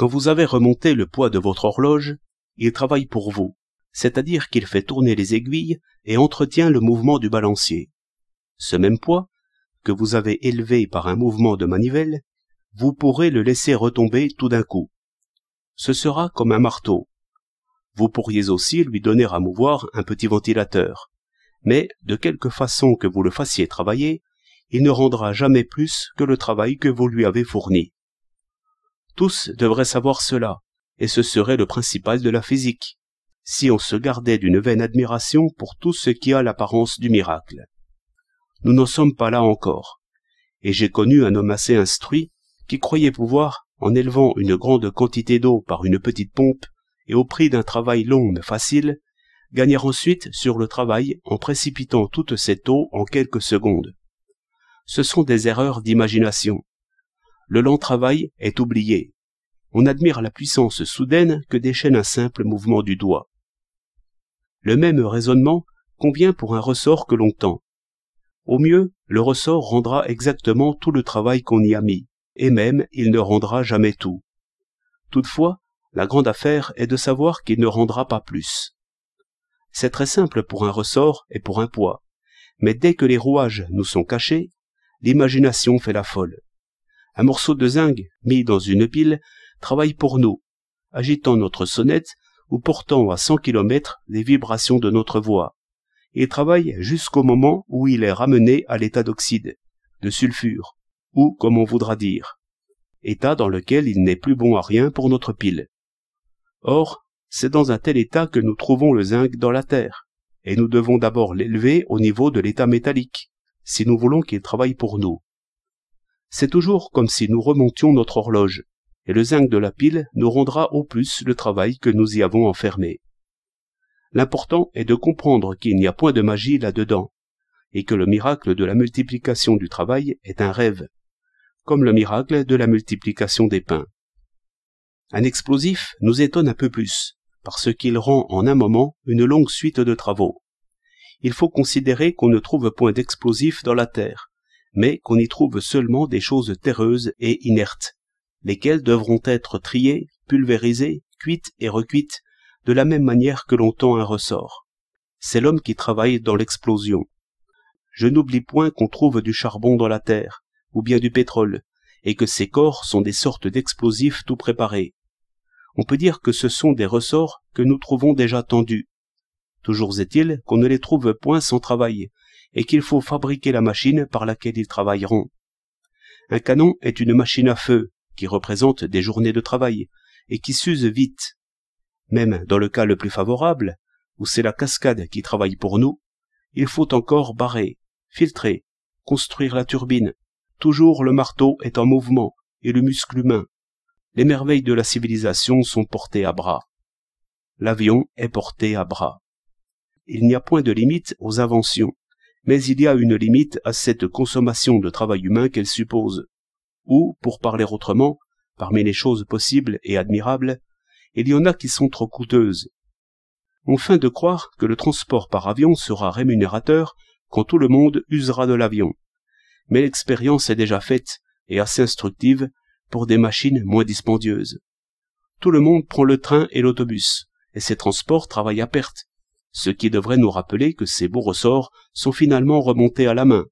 Quand vous avez remonté le poids de votre horloge, il travaille pour vous, c'est-à-dire qu'il fait tourner les aiguilles et entretient le mouvement du balancier. Ce même poids, que vous avez élevé par un mouvement de manivelle, vous pourrez le laisser retomber tout d'un coup. Ce sera comme un marteau. Vous pourriez aussi lui donner à mouvoir un petit ventilateur, mais de quelque façon que vous le fassiez travailler, il ne rendra jamais plus que le travail que vous lui avez fourni. Tous devraient savoir cela, et ce serait le principal de la physique, si on se gardait d'une vaine admiration pour tout ce qui a l'apparence du miracle. Nous n'en sommes pas là encore, et j'ai connu un homme assez instruit qui croyait pouvoir, en élevant une grande quantité d'eau par une petite pompe, et au prix d'un travail long mais facile, gagner ensuite sur le travail en précipitant toute cette eau en quelques secondes. Ce sont des erreurs d'imagination. Le lent travail est oublié, on admire la puissance soudaine que déchaîne un simple mouvement du doigt. Le même raisonnement convient pour un ressort que l'on tend. Au mieux, le ressort rendra exactement tout le travail qu'on y a mis, et même il ne rendra jamais tout. Toutefois, la grande affaire est de savoir qu'il ne rendra pas plus. C'est très simple pour un ressort et pour un poids, mais dès que les rouages nous sont cachés, l'imagination fait la folle. Un morceau de zinc mis dans une pile travaille pour nous, agitant notre sonnette ou portant à 100 km les vibrations de notre voix, et travaille jusqu'au moment où il est ramené à l'état d'oxyde, de sulfure, ou comme on voudra dire, état dans lequel il n'est plus bon à rien pour notre pile. Or, c'est dans un tel état que nous trouvons le zinc dans la terre, et nous devons d'abord l'élever au niveau de l'état métallique, si nous voulons qu'il travaille pour nous. C'est toujours comme si nous remontions notre horloge, et le zinc de la pile nous rendra au plus le travail que nous y avons enfermé. L'important est de comprendre qu'il n'y a point de magie là-dedans, et que le miracle de la multiplication du travail est un rêve, comme le miracle de la multiplication des pains. Un explosif nous étonne un peu plus, parce qu'il rend en un moment une longue suite de travaux. Il faut considérer qu'on ne trouve point d'explosif dans la terre, mais qu'on y trouve seulement des choses terreuses et inertes, lesquelles devront être triées, pulvérisées, cuites et recuites, de la même manière que l'on tend un ressort. C'est l'homme qui travaille dans l'explosion. Je n'oublie point qu'on trouve du charbon dans la terre, ou bien du pétrole, et que ces corps sont des sortes d'explosifs tout préparés. On peut dire que ce sont des ressorts que nous trouvons déjà tendus. Toujours est-il qu'on ne les trouve point sans travail, et qu'il faut fabriquer la machine par laquelle ils travailleront. Un canon est une machine à feu, qui représentent des journées de travail et qui s'usent vite. Même dans le cas le plus favorable, où c'est la cascade qui travaille pour nous, il faut encore barrer, filtrer, construire la turbine. Toujours le marteau est en mouvement et le muscle humain. Les merveilles de la civilisation sont portées à bras. L'avion est porté à bras. Il n'y a point de limite aux inventions, mais il y a une limite à cette consommation de travail humain qu'elle suppose ou, pour parler autrement, parmi les choses possibles et admirables, il y en a qui sont trop coûteuses. Enfin de croire que le transport par avion sera rémunérateur quand tout le monde usera de l'avion. Mais l'expérience est déjà faite et assez instructive pour des machines moins dispendieuses. Tout le monde prend le train et l'autobus, et ces transports travaillent à perte, ce qui devrait nous rappeler que ces beaux ressorts sont finalement remontés à la main,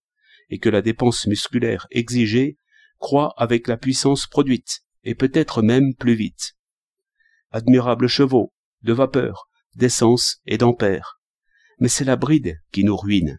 et que la dépense musculaire exigée croît avec la puissance produite, et peut-être même plus vite. Admirables chevaux, de vapeur, d'essence et d'ampère, Mais c'est la bride qui nous ruine.